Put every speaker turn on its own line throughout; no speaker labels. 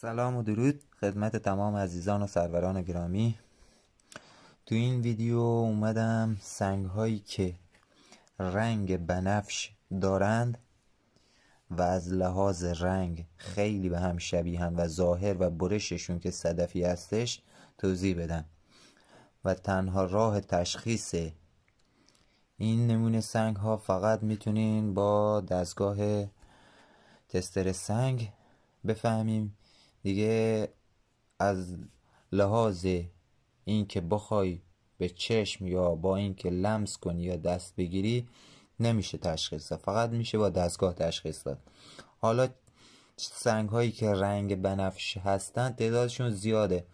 سلام و درود خدمت تمام عزیزان و سروران گرامی تو این ویدیو اومدم سنگ هایی که رنگ بنفش دارند و از لحاظ رنگ خیلی به هم شبیهن و ظاهر و برششون که صدفی هستش توضیح بدم و تنها راه تشخیص این نمونه سنگ ها فقط میتونین با دستگاه تستر سنگ بفهمیم دیگه از لحاظ اینکه بخوای به چشم یا با اینکه لمس کنی یا دست بگیری نمیشه تشخیص داد فقط میشه با دستگاه تشخیص داد حالا سنگ هایی که رنگ بنفش هستن تعدادشون زیاده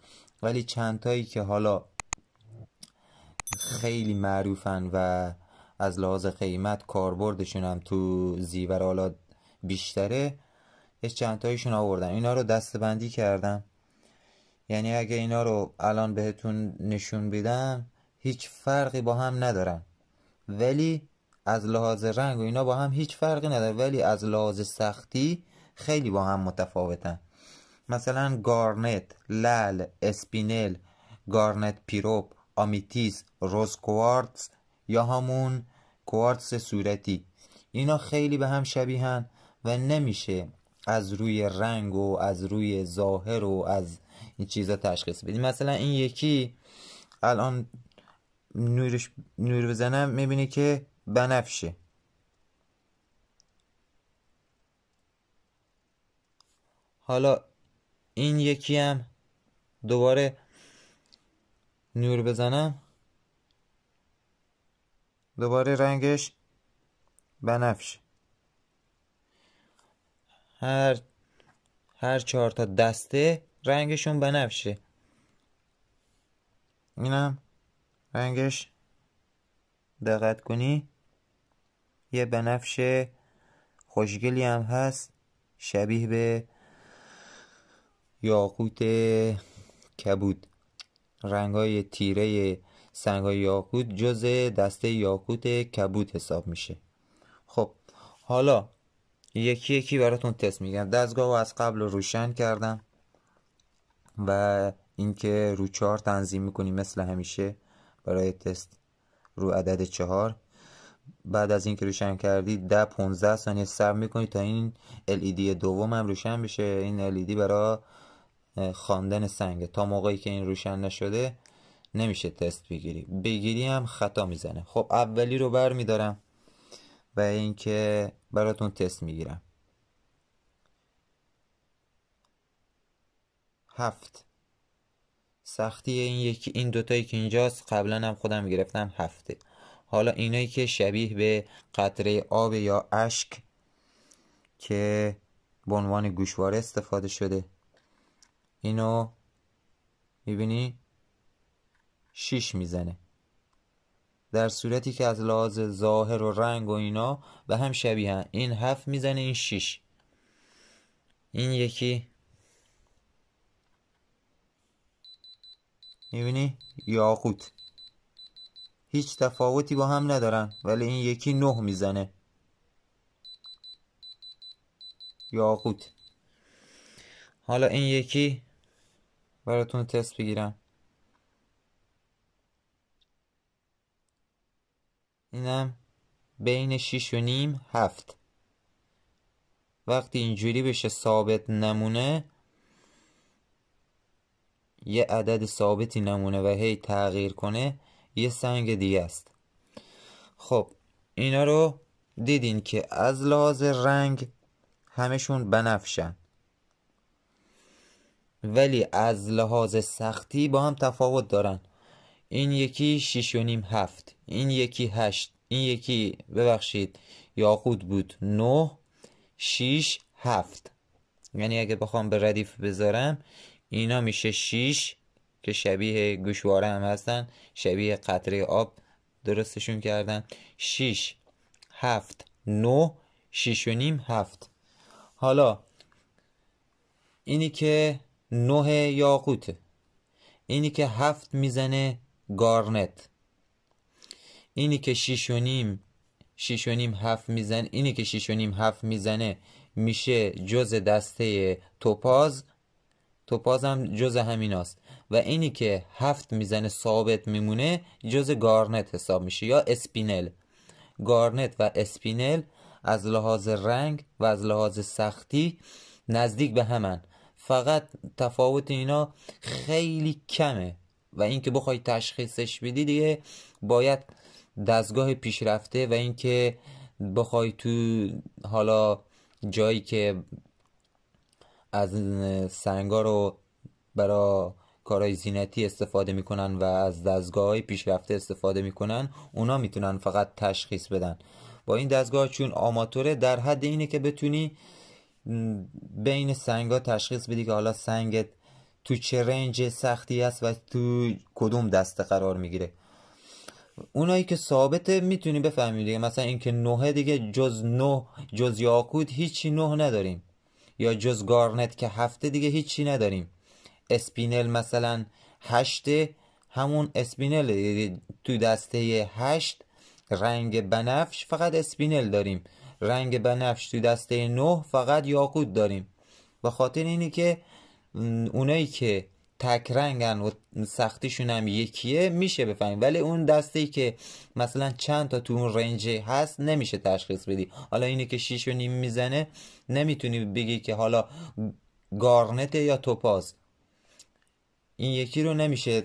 ولی چند تایی که حالا خیلی معروفن و از لحاظ قیمت کاربردشون هم تو زیور بیشتره یه چندتایشون آوردن اینا رو دستبندی کردم یعنی اگه اینا رو الان بهتون نشون بدم هیچ فرقی با هم ندارن ولی از لحاظ رنگ و اینا با هم هیچ فرقی نداره ولی از لحاظ سختی خیلی با هم متفاوتن مثلا گارنت، لل، اسپینل، گارنت پیروپ، پیروب آمیتیس روز کوارتز یا همون کوارتز صورتی اینا خیلی به هم شبیهن و نمیشه از روی رنگ و از روی ظاهر و از این چیزا تشخیص بدیم مثلا این یکی الان نورش نور بزنم میبینی که بنفشه حالا این یکی هم دوباره نور بزنم دوباره رنگش بنفشه هر هر چهار تا دسته رنگشون بنفشه اینم رنگش دقت کنی یه بنفش خوشگلی هم هست شبیه به یاقوت کبود رنگ های تیره سنگ های یاقوت جز دسته یاقوت کبود حساب میشه خب حالا یکی یکی براتون تست میگم دستگاه از قبل روشن کردم و اینکه رو چهار تنظیم میکنیم مثل همیشه برای تست رو عدد چهار بعد از اینکه روشن کردی ده 15 ثانیه صبر میکنی تا این LED دوم هم روشن بشه این LED برای خواندن سنگ تا موقعی که این روشن نشده نمیشه تست بگیری بگیری هم خطا میزنه خب اولی رو بر میدارم و اینکه براتون تست میگیرم هفت سختی این یکی این دوتایی که اینجاست قبلا هم خودم گرفتم هفته حالا اینایی که شبیه به قطره آب یا اشک که به عنوان گوشواره استفاده شده اینو میبینی شیش میزنه در صورتی که از لحاظ ظاهر و رنگ و اینا به هم شبیهن این هفت میزنه این شیش این یکی میبینی یاقوت هیچ تفاوتی با هم ندارن ولی این یکی نه میزنه یاقوت حالا این یکی براتون تست بگیرم اینم بین 6 و نیم هفت وقتی اینجوری بشه ثابت نمونه یه عدد ثابتی نمونه و هی تغییر کنه یه سنگ دیگه است خب اینا رو دیدین که از لحاظ رنگ همشون بنفشن ولی از لحاظ سختی با هم تفاوت دارن این یکی شیش و نیم هفت این یکی هشت این یکی ببخشید یاقود بود نه شیش هفت یعنی اگه بخوام به ردیف بذارم اینا میشه شیش که شبیه گوشواره هم هستن شبیه قطره آب درستشون کردن شیش هفت نه شیش و نیم هفت حالا اینی که نه یاقوته اینی که هفت میزنه گارنت اینی که شیش و نیم شیش و نیم هفت میزن اینی که شیش و نیم هفت میزنه میشه جز دسته توپاز توپاز هم جز همین است و اینی که هفت میزنه ثابت میمونه جز گارنت حساب میشه یا اسپینل گارنت و اسپینل از لحاظ رنگ و از لحاظ سختی نزدیک به همن فقط تفاوت اینا خیلی کمه و اینکه بخوای تشخیصش بدی دیگه باید دستگاه پیشرفته و اینکه بخوای تو حالا جایی که از سنگا رو برای کارهای زینتی استفاده میکنن و از دستگاه پیشرفته استفاده میکنن اونا میتونن فقط تشخیص بدن با این دستگاه چون آماتوره در حد اینه که بتونی بین سنگ ها تشخیص بدی که حالا سنگت تو چه رنج سختی است و تو کدوم دسته قرار میگیره اونایی که ثابته میتونی بفهمیم دیگه مثلا اینکه نوه دیگه جز نه جز یاکود هیچی نه نداریم یا جز گارنت که هفته دیگه هیچی نداریم اسپینل مثلا هشته همون اسپینل یعنی تو دسته هشت رنگ بنفش فقط اسپینل داریم رنگ بنفش تو دسته نه فقط یاقوت داریم و خاطر اینی که اونایی که تک رنگن و سختیشون هم یکیه میشه بفهمیم ولی اون دسته ای که مثلا چند تا تو اون رنج هست نمیشه تشخیص بدی حالا اینه که شیش و نیم میزنه نمیتونی بگی که حالا گارنت یا توپاز این یکی رو نمیشه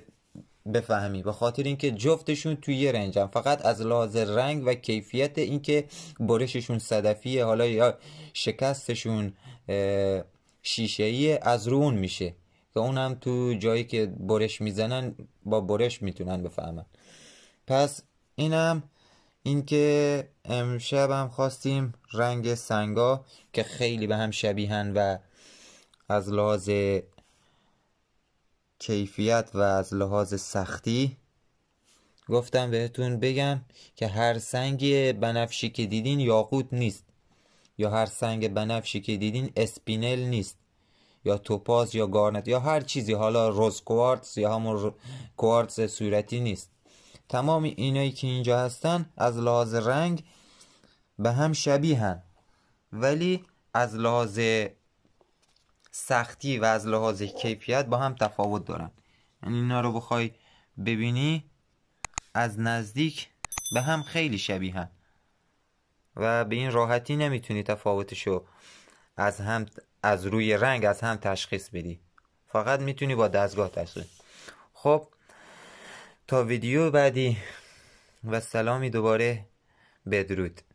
بفهمی به خاطر اینکه جفتشون توی یه رنجن فقط از لحاظ رنگ و کیفیت اینکه برششون صدفیه حالا یا شکستشون شیشه ای از رو میشه که اون هم تو جایی که برش میزنن با برش میتونن بفهمن پس اینم اینکه امشب هم خواستیم رنگ سنگا که خیلی به هم شبیهن و از لحاظ کیفیت و از لحاظ سختی گفتم بهتون بگم که هر سنگی بنفشی که دیدین یاقوت نیست یا هر سنگ بنفشی که دیدین اسپینل نیست یا توپاز یا گارنت یا هر چیزی حالا روز کوارتز یا همون کوارتز صورتی نیست تمام اینایی که اینجا هستن از لحاظ رنگ به هم شبیه هن ولی از لحاظ سختی و از لحاظ کیفیت با هم تفاوت دارن یعنی اینا رو بخوای ببینی از نزدیک به هم خیلی شبیه هن و به این راحتی نمیتونی تفاوتشو از هم از روی رنگ از هم تشخیص بدی فقط میتونی با دستگاه تشخیص خب تا ویدیو بعدی و سلامی دوباره بدرود